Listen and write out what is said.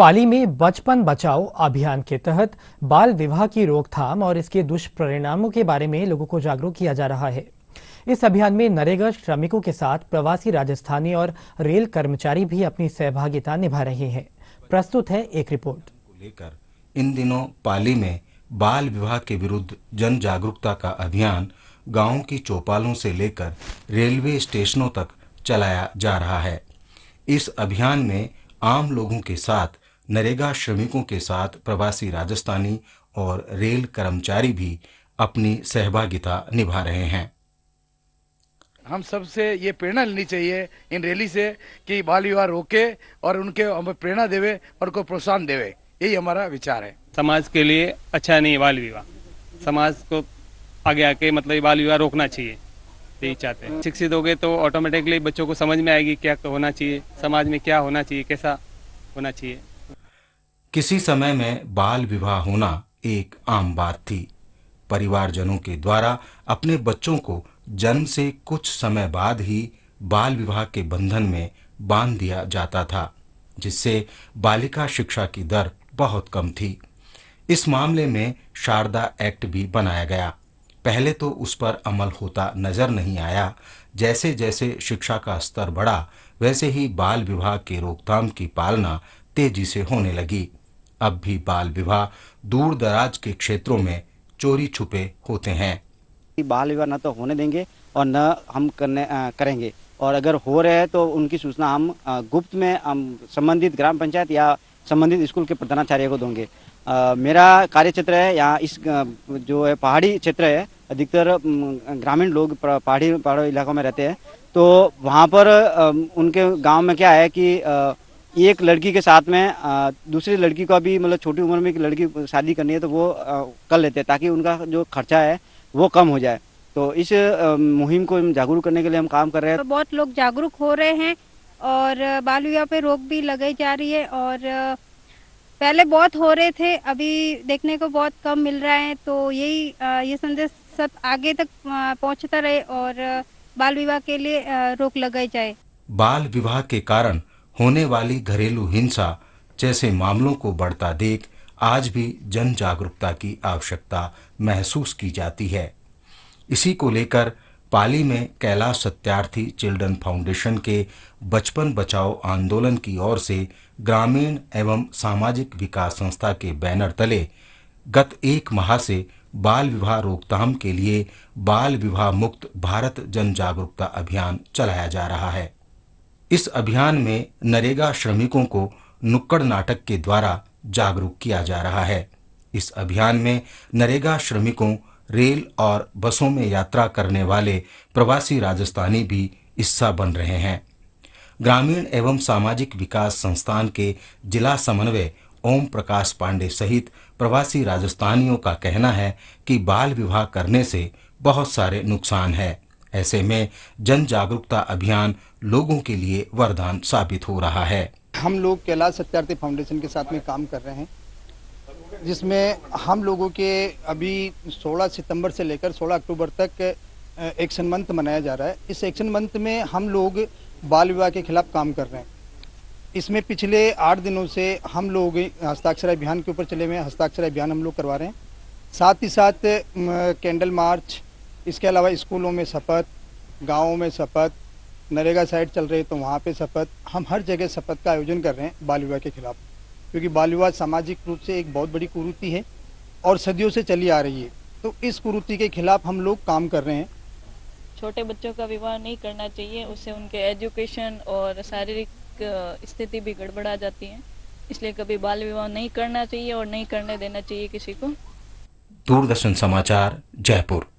पाली में बचपन बचाओ अभियान के तहत बाल विवाह की रोकथाम और इसके दुष्परिणामों के बारे में लोगों को जागरूक किया जा रहा है इस अभियान में नरेगा श्रमिकों के साथ प्रवासी राजस्थानी और रेल कर्मचारी भी अपनी सहभागिता निभा रहे हैं प्रस्तुत है एक रिपोर्ट लेकर इन दिनों पाली में बाल विवाह के विरुद्ध जन जागरूकता का अभियान गाँव की चौपालों से लेकर रेलवे स्टेशनों तक चलाया जा रहा है इस अभियान में आम लोगों के साथ नरेगा श्रमिकों के साथ प्रवासी राजस्थानी और रेल कर्मचारी भी अपनी सहभागिता निभा रहे हैं हम सबसे ये प्रेरणा लेनी चाहिए इन रैली से कि बाल विवाह रोके और उनके हमें प्रेरणा देवे और उनको प्रोत्साहन देवे यही हमारा विचार है समाज के लिए अच्छा नहीं बाल विवाह समाज को आगे आके मतलब बाल विवाह रोकना चाहिए तो यही चाहते हैं शिक्षित हो गए तो ऑटोमेटिकली बच्चों को समझ में आएगी क्या होना चाहिए समाज में क्या होना चाहिए कैसा होना चाहिए किसी समय में बाल विवाह होना एक आम बात थी परिवारजनों के द्वारा अपने बच्चों को जन्म से कुछ समय बाद ही बाल विवाह के बंधन में बांध दिया जाता था जिससे बालिका शिक्षा की दर बहुत कम थी इस मामले में शारदा एक्ट भी बनाया गया पहले तो उस पर अमल होता नजर नहीं आया जैसे जैसे शिक्षा का स्तर बढ़ा वैसे ही बाल विवाह के रोकथाम की पालना तेजी से होने लगी अब भी बाल विवाह दूर दराज के क्षेत्रों में चोरी छुपे होते हैं बाल विवाह न तो होने देंगे और न हम करने आ, करेंगे और अगर हो रहे हैं तो उनकी सूचना हम गुप्त में हम संबंधित ग्राम पंचायत या संबंधित स्कूल के प्रधानाचार्य को देंगे मेरा कार्य क्षेत्र है यहाँ इस जो है पहाड़ी क्षेत्र है अधिकतर ग्रामीण लोग पहाड़ी पहाड़ी इलाकों में रहते हैं तो वहाँ पर उनके गांव में क्या है कि एक लड़की के साथ में दूसरी लड़की का भी मतलब छोटी उम्र में एक लड़की शादी करनी है तो वो कर लेते हैं ताकि उनका जो खर्चा है वो कम हो जाए तो इस मुहिम को जागरूक करने के लिए हम काम कर रहे हैं तो बहुत लोग जागरूक हो रहे हैं और बाल विवाह पे रोक भी लगाई जा रही है और पहले बहुत हो रहे थे अभी देखने को बहुत कम मिल रहा है तो यही ये संदेश सब आगे तक पहुँचता रहे और बाल विवाह के लिए रोक लगाई जाए बाल विवाह के कारण होने वाली घरेलू हिंसा जैसे मामलों को बढ़ता देख आज भी जन जागरूकता की आवश्यकता महसूस की जाती है इसी को लेकर पाली में कैलाश सत्यार्थी चिल्ड्रन फाउंडेशन के बचपन बचाओ आंदोलन की ओर से ग्रामीण एवं सामाजिक विकास संस्था के बैनर तले गत एक माह से बाल विवाह रोकथाम के लिए बाल विवाह मुक्त भारत जन जागरूकता अभियान चलाया जा रहा है इस अभियान में नरेगा श्रमिकों को नुक्कड़ नाटक के द्वारा जागरूक किया जा रहा है इस अभियान में नरेगा श्रमिकों रेल और बसों में यात्रा करने वाले प्रवासी राजस्थानी भी हिस्सा बन रहे हैं ग्रामीण एवं सामाजिक विकास संस्थान के जिला समन्वय ओम प्रकाश पांडे सहित प्रवासी राजस्थानियों का कहना है कि बाल विवाह करने से बहुत सारे नुकसान है ऐसे में जन जागरूकता अभियान लोगों के लिए वरदान साबित हो रहा है हम लोग कैलाश सत्यार्थी फाउंडेशन के साथ में काम कर रहे हैं जिसमें हम लोगों के अभी 16 सितंबर से लेकर 16 अक्टूबर तक एक्शन मंथ मनाया जा रहा है इस एक्शन मंथ में हम लोग बाल विवाह के खिलाफ काम कर रहे हैं इसमें पिछले आठ दिनों से हम लोग हस्ताक्षर अभियान के ऊपर चले हुए हस्ताक्षर अभियान हम लोग करवा रहे हैं साथ ही साथ कैंडल मार्च इसके अलावा स्कूलों में शपथ गाँवों में शपथ नरेगा साइड चल रही तो वहाँ पे शपथ हम हर जगह शपथ का आयोजन कर रहे हैं बाल विवाह के खिलाफ क्योंकि बाल विवाह सामाजिक रूप से एक बहुत बड़ी कुरुति है और सदियों से चली आ रही है तो इस कुरुति के खिलाफ हम लोग काम कर रहे हैं छोटे बच्चों का विवाह नहीं करना चाहिए उससे उनके एजुकेशन और शारीरिक स्थिति भी गड़बड़ा जाती है इसलिए कभी बाल विवाह नहीं करना चाहिए और नहीं करने देना चाहिए किसी को दूरदर्शन समाचार जयपुर